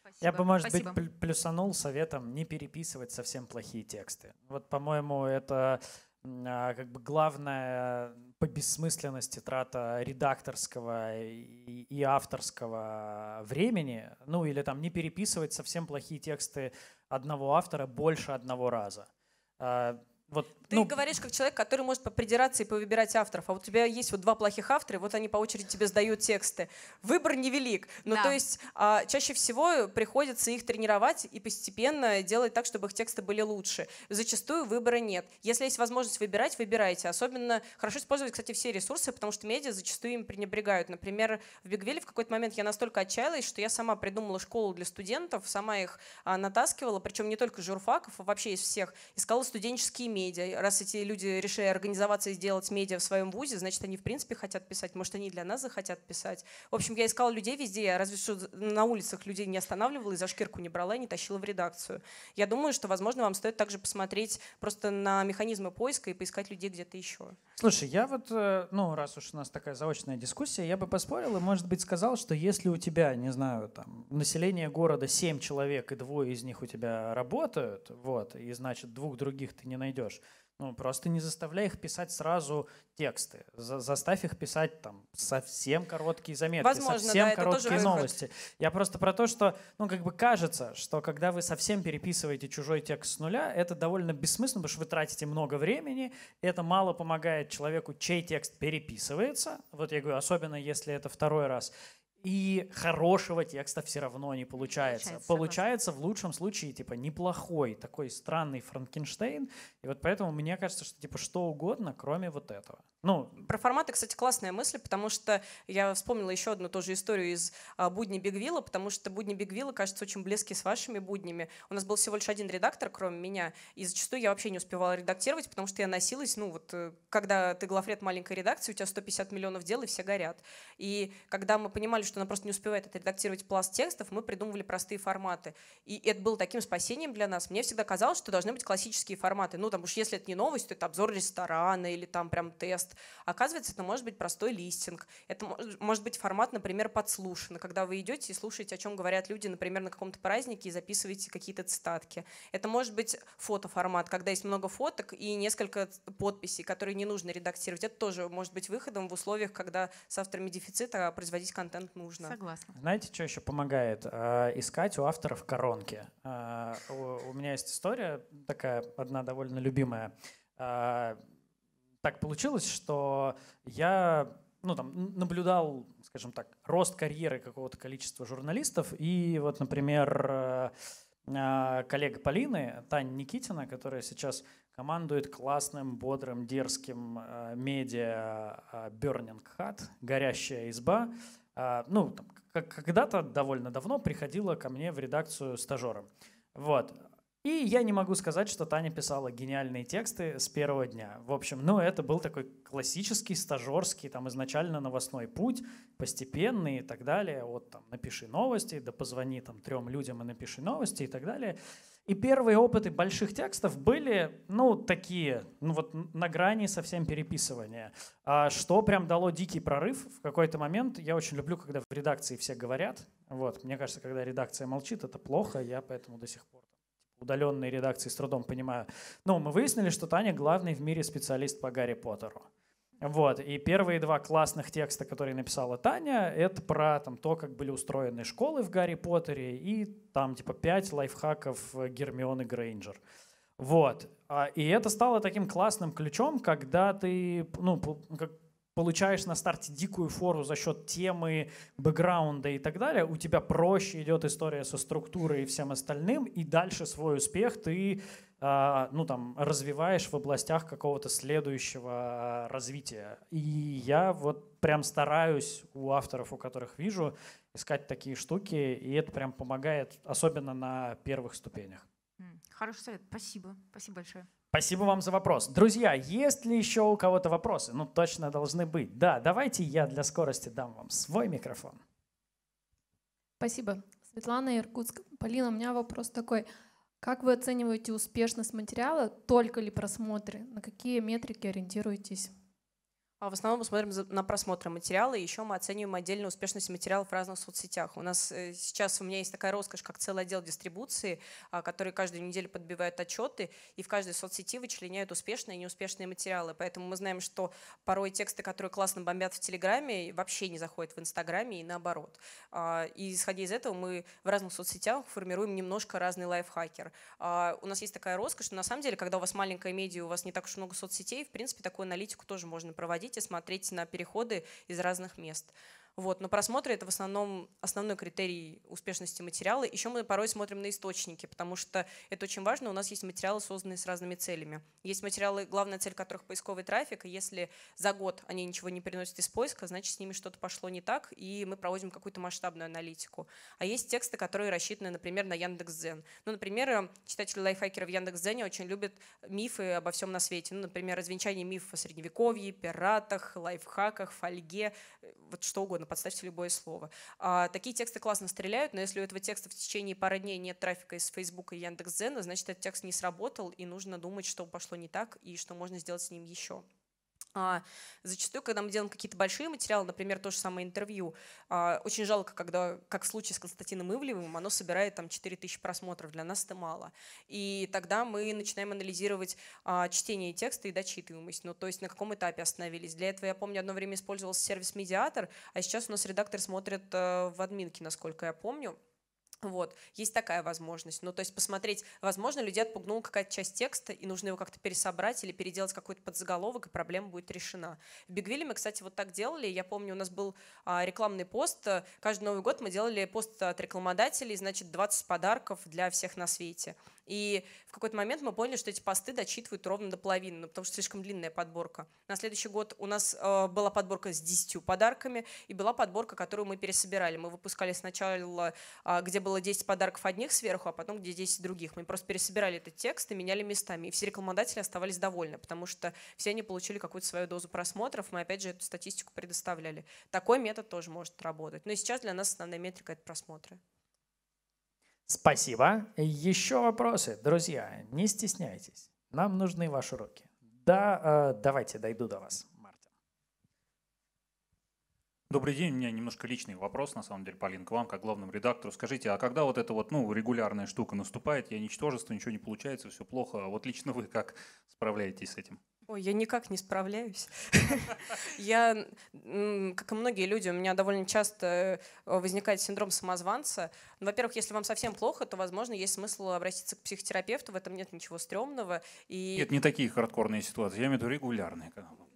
S1: Спасибо. Я бы, может Спасибо. быть,
S2: плюсанул советом не переписывать совсем плохие тексты. Вот, по-моему, это а, как бы главное по бессмысленности трата редакторского и, и авторского времени, ну или там не переписывать совсем плохие тексты одного автора больше одного раза. А, вот
S1: ты ну, говоришь как человек, который может попридираться и повыбирать авторов. А вот у тебя есть вот два плохих автора, и вот они по очереди тебе сдают тексты. Выбор невелик. Но ну, да. то есть а, чаще всего приходится их тренировать и постепенно делать так, чтобы их тексты были лучше. Зачастую выбора нет. Если есть возможность выбирать, выбирайте. Особенно хорошо использовать, кстати, все ресурсы, потому что медиа зачастую им пренебрегают. Например, в Бигвилле в какой-то момент я настолько отчаялась, что я сама придумала школу для студентов, сама их а, натаскивала, причем не только журфаков, а вообще из всех. Искала студенческие медиа раз эти люди решили организоваться и сделать медиа в своем вузе, значит, они в принципе хотят писать. Может, они для нас захотят писать. В общем, я искала людей везде. Я разве что на улицах людей не останавливала и за шкирку не брала и не тащила в редакцию. Я думаю, что, возможно, вам стоит также посмотреть просто на механизмы поиска и поискать людей где-то еще.
S2: Слушай, я вот, э, ну, раз уж у нас такая заочная дискуссия, я бы поспорил и, может быть, сказал, что если у тебя, не знаю, там, население города 7 человек, и двое из них у тебя работают, вот, и значит, двух других ты не найдешь, ну, просто не заставляй их писать сразу тексты. За заставь их писать там совсем короткие заметки, Возможно, совсем да, короткие новости. Выход. Я просто про то, что, ну, как бы кажется, что когда вы совсем переписываете чужой текст с нуля, это довольно бессмысленно, потому что вы тратите много времени, это мало помогает человеку, чей текст переписывается. Вот я говорю, особенно если это второй раз и хорошего текста все равно не получается. Получается, получается в лучшем случае, типа, неплохой, такой странный Франкенштейн. И вот поэтому мне кажется, что, типа, что угодно, кроме вот этого. Ну,
S1: Про форматы, кстати, классная мысль, потому что я вспомнила еще одну тоже историю из а, «Будни Бигвилла», потому что «Будни Бигвилла», кажется, очень близки с вашими «Буднями». У нас был всего лишь один редактор, кроме меня, и зачастую я вообще не успевала редактировать, потому что я носилась, ну, вот, э, когда ты главред маленькой редакции, у тебя 150 миллионов дел, и все горят. И когда мы понимали, что что она просто не успевает отредактировать пласт текстов, мы придумывали простые форматы. И это было таким спасением для нас. Мне всегда казалось, что должны быть классические форматы. Ну, там уж если это не новость, то это обзор ресторана или там прям тест. Оказывается, это может быть простой листинг. Это может быть формат, например, подслушанный, когда вы идете и слушаете, о чем говорят люди, например, на каком-то празднике и записываете какие-то цитатки. Это может быть фотоформат, когда есть много фоток и несколько подписей, которые не нужно редактировать. Это тоже может быть выходом в условиях, когда с авторами дефицита производить контент нужно нужно. Согласна.
S2: Знаете, что еще помогает? Э, искать у авторов коронки. Э, у меня есть история такая, одна довольно любимая. Э, так получилось, что я ну, там, наблюдал, скажем так, рост карьеры какого-то количества журналистов. И вот, например, коллега Полины, Таня Никитина, которая сейчас командует классным, бодрым, дерзким медиа Burning Hat, «Горящая изба», а, ну, когда-то довольно давно приходила ко мне в редакцию стажером. Вот. И я не могу сказать, что Таня писала гениальные тексты с первого дня. В общем, ну, это был такой классический стажерский, там, изначально новостной путь, постепенный и так далее. Вот там, напиши новости, да позвони там трем людям и напиши новости и так далее. И первые опыты больших текстов были, ну, такие, ну вот на грани совсем переписывания, а что прям дало дикий прорыв в какой-то момент. Я очень люблю, когда в редакции все говорят. Вот, мне кажется, когда редакция молчит, это плохо, я поэтому до сих пор типа, удаленные редакции с трудом понимаю. Но ну, мы выяснили, что Таня главный в мире специалист по Гарри Поттеру. Вот, и первые два классных текста, которые написала Таня, это про там, то, как были устроены школы в Гарри Поттере, и там типа пять лайфхаков э, Гермионы Грейнджер. Вот. А, и это стало таким классным ключом, когда ты, ну, как, получаешь на старте дикую фору за счет темы, бэкграунда и так далее, у тебя проще идет история со структурой и всем остальным, и дальше свой успех ты а, ну, там, развиваешь в областях какого-то следующего а, развития. И я вот прям стараюсь у авторов, у которых вижу, искать такие штуки, и это прям помогает, особенно на первых ступенях.
S1: Хороший совет, спасибо, спасибо большое.
S2: Спасибо вам за вопрос. Друзья, есть ли еще у кого-то вопросы? Ну, точно должны быть. Да, давайте я для скорости дам вам свой микрофон.
S1: Спасибо. Светлана Иркутск. Полина, у меня вопрос такой. Как вы оцениваете успешность материала? Только ли просмотры? На какие метрики ориентируетесь? А в основном мы смотрим на просмотры материала, и еще мы оцениваем отдельно успешность материала в разных соцсетях. У нас э, сейчас у меня есть такая роскошь, как целый отдел дистрибуции, а, который каждую неделю подбивает отчеты, и в каждой соцсети вычленяют успешные и неуспешные материалы. Поэтому мы знаем, что порой тексты, которые классно бомбят в Телеграме, вообще не заходят в Инстаграме и наоборот. А, и исходя из этого мы в разных соцсетях формируем немножко разный лайфхакер. У нас есть такая роскошь, но на самом деле, когда у вас маленькая медиа, у вас не так уж много соцсетей, в принципе, такую аналитику тоже можно проводить ходить и на переходы из разных мест. Вот, но просмотры это в основном основной критерий успешности материала. Еще мы порой смотрим на источники, потому что это очень важно. У нас есть материалы, созданные с разными целями. Есть материалы, главная цель которых поисковый трафик, и если за год они ничего не переносят из поиска, значит с ними что-то пошло не так, и мы проводим какую-то масштабную аналитику. А есть тексты, которые рассчитаны, например, на Яндекс.Зен. Ну, например, э, читатели лайфхакеров в Яндекс.Зене очень любят мифы обо всем на свете. Ну, например, развенчание мифов о средневековье, пиратах, лайфхаках, фольге, э, вот что угодно можно, подставьте любое слово. А, такие тексты классно стреляют, но если у этого текста в течение пары дней нет трафика из Facebook и Яндекс.Зена, значит, этот текст не сработал, и нужно думать, что пошло не так, и что можно сделать с ним еще. А, зачастую, когда мы делаем какие-то большие материалы, например, то же самое интервью, а, очень жалко, когда, как в случае с Константином Ивлевым, оно собирает там 4000 просмотров, для нас это мало. И тогда мы начинаем анализировать а, чтение текста и дочитываемость, ну то есть на каком этапе остановились. Для этого я помню, одно время использовался сервис «Медиатор», а сейчас у нас редактор смотрит э, в админке, насколько я помню. Вот, есть такая возможность. Ну, то есть посмотреть, возможно, людей отпугнула какая-то часть текста, и нужно его как-то пересобрать или переделать какой-то подзаголовок, и проблема будет решена. В Бигвилле мы, кстати, вот так делали. Я помню, у нас был а, рекламный пост. Каждый Новый год мы делали пост от рекламодателей, значит, 20 подарков для всех на свете. И в какой-то момент мы поняли, что эти посты дочитывают ровно до половины, ну, потому что слишком длинная подборка. На следующий год у нас э, была подборка с 10 подарками и была подборка, которую мы пересобирали. Мы выпускали сначала, э, где было 10 подарков одних сверху, а потом где 10 других. Мы просто пересобирали этот текст и меняли местами. И все рекламодатели оставались довольны, потому что все они получили какую-то свою дозу просмотров. Мы опять же эту статистику предоставляли. Такой метод тоже может работать. Но сейчас для нас основная метрика — это просмотры.
S2: Спасибо. Еще вопросы, друзья, не стесняйтесь. Нам нужны ваши руки. Да, э, давайте дойду до вас, Мартин.
S3: Добрый день. У меня немножко личный вопрос, на самом деле, Полин, к вам, как главному редактору. Скажите, а когда вот эта вот ну, регулярная штука наступает, я ничтожество, ничего не получается, все плохо, а вот лично вы как справляетесь с этим?
S1: Ой, я никак не справляюсь. я, как и многие люди, у меня довольно часто э, возникает синдром самозванца. Во-первых, если вам совсем плохо, то, возможно, есть смысл обратиться к психотерапевту, в этом нет ничего стрёмного. И... Нет, не
S3: такие хардкорные ситуации, я имею в виду регулярные.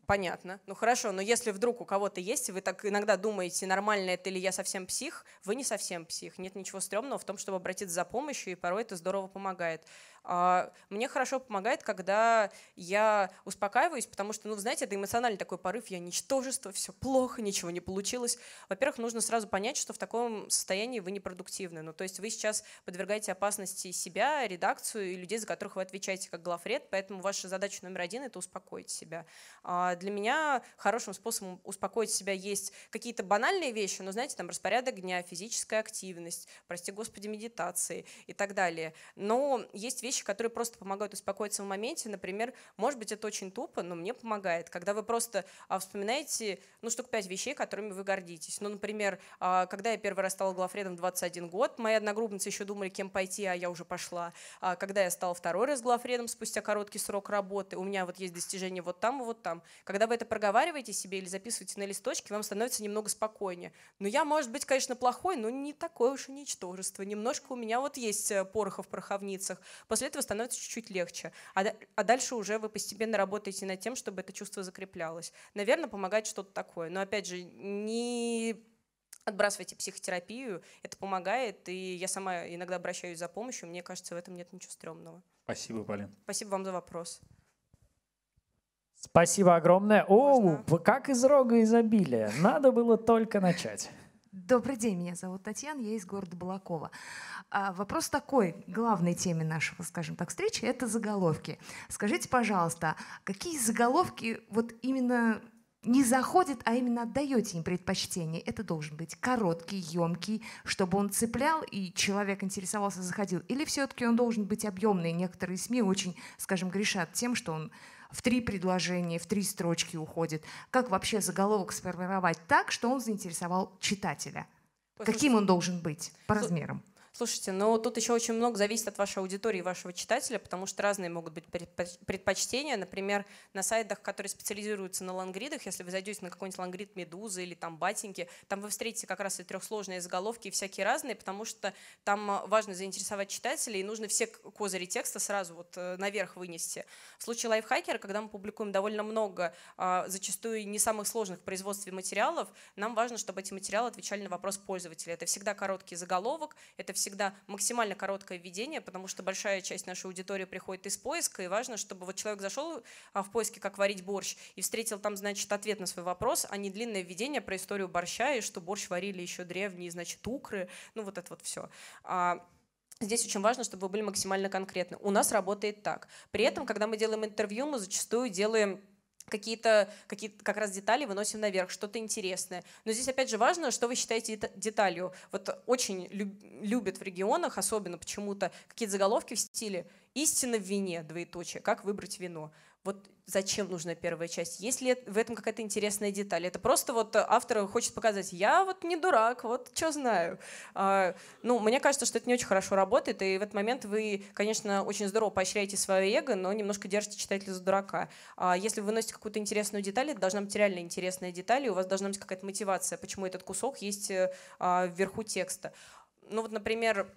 S1: Понятно. Ну хорошо, но если вдруг у кого-то есть, и вы так иногда думаете, нормально это или я совсем псих, вы не совсем псих. Нет ничего стрёмного в том, чтобы обратиться за помощью, и порой это здорово помогает. А, мне хорошо помогает, когда я успокаиваюсь, потому что, ну, знаете, это эмоциональный такой порыв, я ничтожество, все плохо, ничего не получилось. Во-первых, нужно сразу понять, что в таком состоянии вы непродуктивны. Ну, то есть вы сейчас подвергаете опасности себя, редакцию и людей, за которых вы отвечаете как главред, поэтому ваша задача номер один — это успокоить себя. А для меня хорошим способом успокоить себя есть какие-то банальные вещи, ну, знаете, там распорядок дня, физическая активность, прости господи, медитации и так далее. Но есть вещи, вещи, которые просто помогают успокоиться в моменте. Например, может быть, это очень тупо, но мне помогает. Когда вы просто а, вспоминаете, ну, штук пять вещей, которыми вы гордитесь. Ну, например, а, когда я первый раз стала главредом в 21 год, мои одногруппницы еще думали, кем пойти, а я уже пошла. А когда я стала второй раз главредом спустя короткий срок работы, у меня вот есть достижение вот там и вот там. Когда вы это проговариваете себе или записываете на листочке, вам становится немного спокойнее. Но я, может быть, конечно, плохой, но не такое уж и ничтожество. Немножко у меня вот есть э, порохов в пороховницах после этого становится чуть-чуть легче. А, а дальше уже вы постепенно работаете над тем, чтобы это чувство закреплялось. Наверное, помогает что-то такое. Но опять же, не отбрасывайте психотерапию, это помогает, и я сама иногда обращаюсь за помощью, мне кажется, в этом нет ничего стрёмного. Спасибо, Полин. Спасибо вам за вопрос.
S2: Спасибо огромное. Можно? О, как из рога изобилия. Надо было
S1: только начать. Добрый день, меня зовут Татьяна, я из города Балакова. А, вопрос такой, главной теме нашего, скажем так, встречи – это заголовки. Скажите, пожалуйста, какие заголовки вот именно не заходит, а именно отдаете им предпочтение. Это должен быть короткий, емкий, чтобы он цеплял и человек интересовался, заходил. Или все-таки он должен быть объемный. Некоторые СМИ очень, скажем, грешат тем, что он в три предложения, в три строчки уходит. Как вообще заголовок сформировать так, что он заинтересовал читателя? Послушайте, Каким он должен быть по размерам? Слушайте, но ну, тут еще очень много зависит от вашей аудитории, вашего читателя, потому что разные могут быть предпочтения. Например, на сайтах, которые специализируются на лангридах, если вы зайдете на какой-нибудь лангрид Медузы или там батеньки, там вы встретите как раз и трехсложные заголовки, и всякие разные, потому что там а, важно заинтересовать читателей, и нужно все козыри текста сразу вот э, наверх вынести. В случае лайфхакера, когда мы публикуем довольно много, а, зачастую не самых сложных в производстве материалов, нам важно, чтобы эти материалы отвечали на вопрос пользователя. Это всегда короткий заголовок, это всегда всегда максимально короткое введение, потому что большая часть нашей аудитории приходит из поиска, и важно, чтобы вот человек зашел а, в поиске «Как варить борщ» и встретил там, значит, ответ на свой вопрос, а не длинное введение про историю борща и что борщ варили еще древние, значит, укры, ну вот это вот все. А, здесь очень важно, чтобы вы были максимально конкретны. У нас работает так. При этом, когда мы делаем интервью, мы зачастую делаем какие-то какие как раз детали выносим наверх, что-то интересное. Но здесь опять же важно, что вы считаете деталью. Вот очень люб, любят в регионах, особенно почему-то, какие-то заголовки в стиле «Истина в вине», двоеточие, «Как выбрать вино». Вот зачем нужна первая часть, есть ли в этом какая-то интересная деталь. Это просто вот автор хочет показать, я вот не дурак, вот что знаю. А, ну, мне кажется, что это не очень хорошо работает, и в этот момент вы, конечно, очень здорово поощряете свое эго, но немножко держите читателя за дурака. А если вы выносите какую-то интересную деталь, это должна быть реально интересная деталь, и у вас должна быть какая-то мотивация, почему этот кусок есть э, а, вверху текста. Ну вот, например,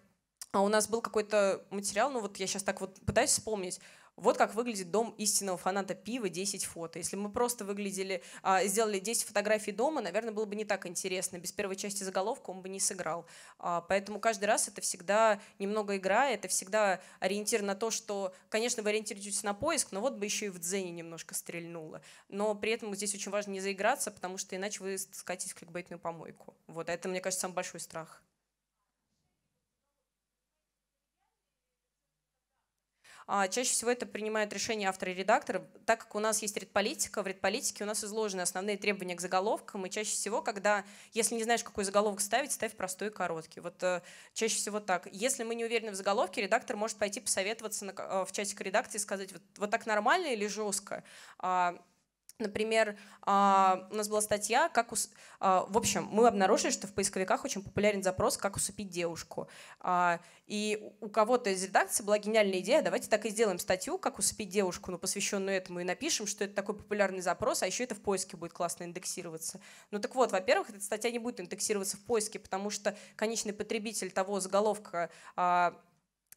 S1: у нас был какой-то материал, ну вот я сейчас так вот пытаюсь вспомнить, вот как выглядит дом истинного фаната пива 10 фото. Если мы просто выглядели, а, сделали 10 фотографий дома, наверное, было бы не так интересно. Без первой части заголовка он бы не сыграл. А, поэтому каждый раз это всегда немного игра, это всегда ориентир на то, что, конечно, вы ориентируетесь на поиск, но вот бы еще и в дзене немножко стрельнуло. Но при этом здесь очень важно не заиграться, потому что иначе вы скатитесь в кликбейтную помойку. Вот а это, мне кажется, самый большой страх. А, чаще всего это принимают решение авторы и редакторы. Так как у нас есть редполитика, в редполитике у нас изложены основные требования к заголовкам. И чаще всего, когда, если не знаешь, какой заголовок ставить, ставь простой и короткий. Вот э, чаще всего так. Если мы не уверены в заголовке, редактор может пойти посоветоваться э, в чатик редакции и сказать, вот, вот так нормально или жестко. А, Например, а, у нас была статья, как ус... А, в общем, мы обнаружили, что в поисковиках очень популярен запрос, как усыпить девушку. А, и у кого-то из редакции была гениальная идея, давайте так и сделаем статью, как усыпить девушку, но ну, посвященную этому, и напишем, что это такой популярный запрос, а еще это в поиске будет классно индексироваться. Ну так вот, во-первых, эта статья не будет индексироваться в поиске, потому что конечный потребитель того заголовка,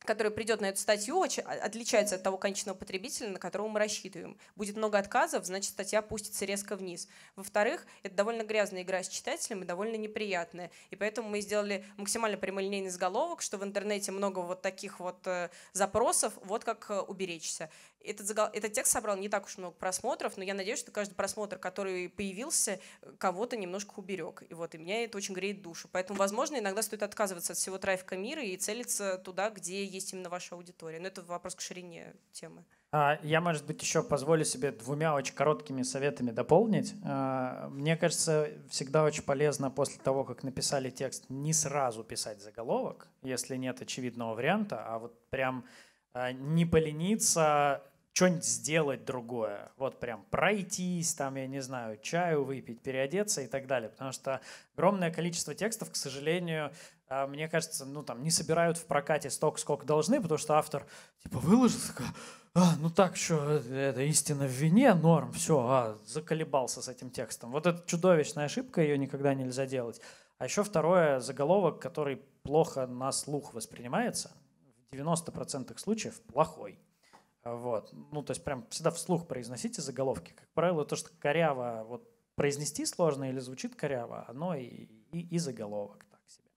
S1: который придет на эту статью, а, отличается от того конечного потребителя, на которого мы рассчитываем. Будет много отказов, значит, статья пустится резко вниз. Во-вторых, это довольно грязная игра с читателем и довольно неприятная. И поэтому мы сделали максимально прямолинейный заголовок, что в интернете много вот таких вот э, запросов, вот как э, уберечься. Этот, загол... Этот текст собрал не так уж много просмотров, но я надеюсь, что каждый просмотр, который появился, кого-то немножко уберег. И вот, и меня это очень греет душу. Поэтому, возможно, иногда стоит отказываться от всего трафика мира и целиться туда, где есть именно ваша аудитория. Но ну, это вопрос к ширине темы.
S2: А, я, может быть, еще позволю себе двумя очень короткими советами дополнить. А, мне кажется, всегда очень полезно после того, как написали текст, не сразу писать заголовок, если нет очевидного варианта, а вот прям а, не полениться что-нибудь сделать другое. Вот прям пройтись, там, я не знаю, чаю выпить, переодеться и так далее. Потому что огромное количество текстов, к сожалению, а, мне кажется, ну там не собирают в прокате столько, сколько должны, потому что автор типа выложил, а, ну так, что, это истина в вине, норм, все, а, заколебался с этим текстом. Вот это чудовищная ошибка, ее никогда нельзя делать. А еще второе, заголовок, который плохо на слух воспринимается, в 90% случаев плохой. Вот. Ну, то есть прям всегда вслух произносите заголовки. Как правило, то, что коряво вот, произнести сложно или звучит коряво, оно и, и, и заголовок так себе.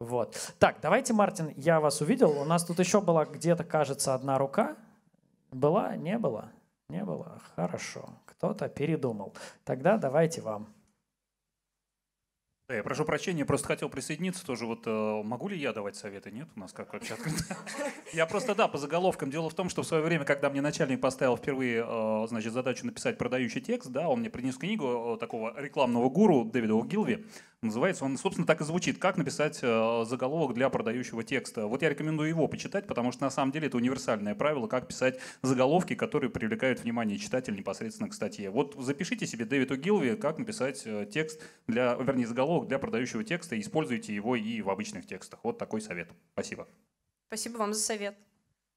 S2: Вот. Так, давайте, Мартин, я вас увидел. У нас тут еще была где-то, кажется, одна рука. Была? Не было? Не было? Хорошо. Кто-то передумал. Тогда давайте вам.
S3: Да, я прошу прощения, просто хотел присоединиться тоже. Вот э, могу ли я давать советы? Нет, у нас как вообще открыто. Я просто, да, по заголовкам. Дело в том, что в свое время, когда мне начальник поставил впервые, э, значит, задачу написать продающий текст, да, он мне принес книгу э, такого рекламного гуру Дэвида Гилви называется. Он, собственно, так и звучит. Как написать э, заголовок для продающего текста? Вот я рекомендую его почитать, потому что на самом деле это универсальное правило, как писать заголовки, которые привлекают внимание читателя непосредственно к статье. Вот запишите себе Дэвиду Гилви, как написать э, текст для, вернее, заголовок для продающего текста, и используйте его и в обычных текстах. Вот такой совет. Спасибо.
S1: Спасибо вам за совет.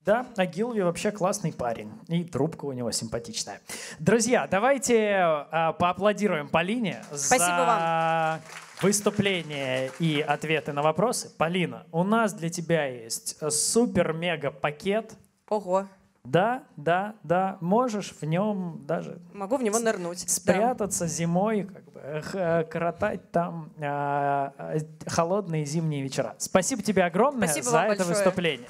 S2: Да, а Гилви вообще классный парень. И трубка у него симпатичная. Друзья, давайте э, поаплодируем Полине Спасибо за... вам выступление и ответы на вопросы. Полина, у нас для тебя есть супер-мега-пакет. Ого. Да, да, да. Можешь в нем даже...
S1: Могу в него нырнуть. Спрятаться
S2: да. зимой, как бы, э, коротать там э, э, холодные зимние вечера. Спасибо тебе огромное Спасибо за это большое. выступление.